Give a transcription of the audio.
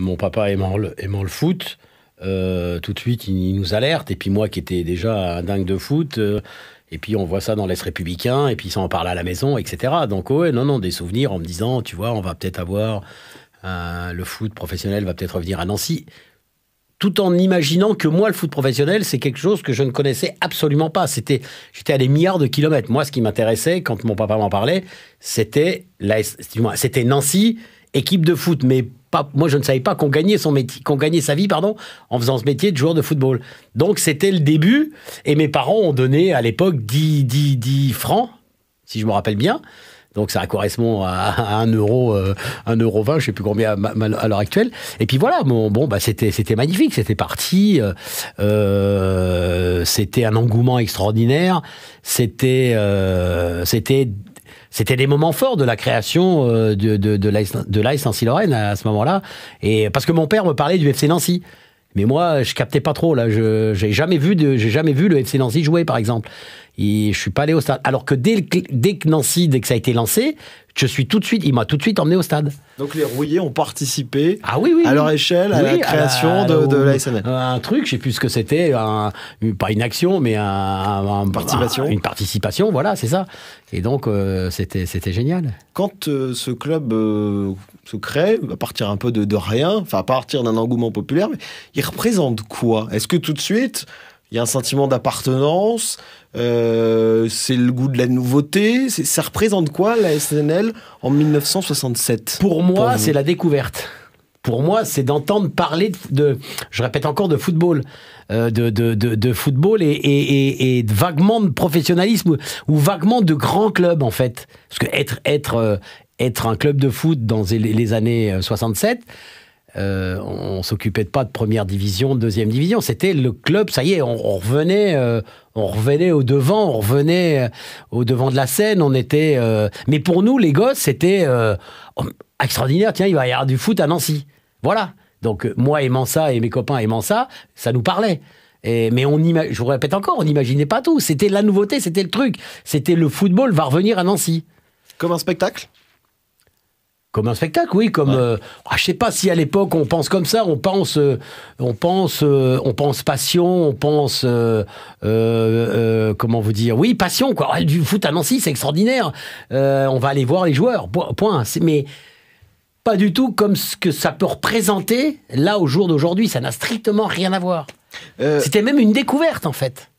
Mon papa aimant le, aimant le foot, euh, tout de suite, il nous alerte. Et puis moi, qui étais déjà un dingue de foot, euh, et puis on voit ça dans l'Est républicain, et puis ça en parle à la maison, etc. Donc ouais, non, non, des souvenirs en me disant, tu vois, on va peut-être avoir le foot professionnel va peut-être revenir à Nancy, tout en imaginant que moi, le foot professionnel, c'est quelque chose que je ne connaissais absolument pas. C'était, j'étais à des milliards de kilomètres. Moi, ce qui m'intéressait quand mon papa m'en parlait, c'était, c'était Nancy, équipe de foot, mais moi je ne savais pas qu'on gagnait son métier, qu'on gagnait sa vie, pardon, en faisant ce métier de joueur de football. Donc c'était le début, et mes parents ont donné à l'époque 10, 10, francs, si je me rappelle bien. Donc ça correspond à 1 euro, euh, euro 20, je sais plus combien à, l'heure actuelle. Et puis voilà, bon, bon bah, c'était c'était magnifique, c'était parti, euh, euh, c'était un engouement extraordinaire, c'était c'était c'était des moments forts de la création euh, de, de, de Nancy-Lorraine à ce moment-là. Et parce que mon père me parlait du FC Nancy. Mais moi, je captais pas trop là. Je j'ai jamais vu de, j'ai jamais vu le FC Nancy jouer, par exemple. Et je suis pas allé au stade. Alors que dès, dès que Nancy, dès que ça a été lancé, je suis tout de suite, il m'a tout de suite emmené au stade. Donc les rouillés ont participé ah oui, à leur échelle à la création de, la SNL. Un truc, je sais plus ce que c'était, un, pas une action, mais un, participation. une participation, voilà, c'est ça. Et donc euh, c'était c'était génial. Quand euh, ce club euh, se crée, à partir un peu de, rien, enfin à partir d'un engouement populaire, il représente quoi Est-ce que tout de suite il y a un sentiment d'appartenance, euh, c'est le goût de la nouveauté. Ça représente quoi la SNL en 1967 Pour moi, c'est la découverte. Pour moi, c'est d'entendre parler de, je répète encore, de football. Euh, de, de, football et, et, vaguement de professionnalisme ou, vaguement de grands clubs en fait. Parce que être, être, euh, être un club de foot dans les années 67, euh, on on s'occupait pas de première division, de deuxième division. C'était le club, ça y est, on, revenait, euh, on revenait au devant, on revenait euh, au devant de la scène. On était, mais pour nous les gosses, c'était oh, extraordinaire. Tiens, il va y avoir du foot à Nancy. Voilà. Donc moi aimant ça et mes copains aimant ça, ça nous parlait. Et, mais on je vous répète encore, on n'imaginait pas tout. C'était la nouveauté, c'était le truc. C'était le football va revenir à Nancy. Comme un spectacle comme un spectacle, oui. Comme euh, ah, je sais pas si à l'époque on pense comme ça, on pense, euh, on pense, euh, on pense passion, on pense comment vous dire, oui passion quoi. Du foot à Nancy, c'est extraordinaire. on va aller voir les joueurs. Point. Mais pas du tout comme ce que ça peut représenter là au jour d'aujourd'hui. Ça n'a strictement rien à voir. C'était même une découverte en fait.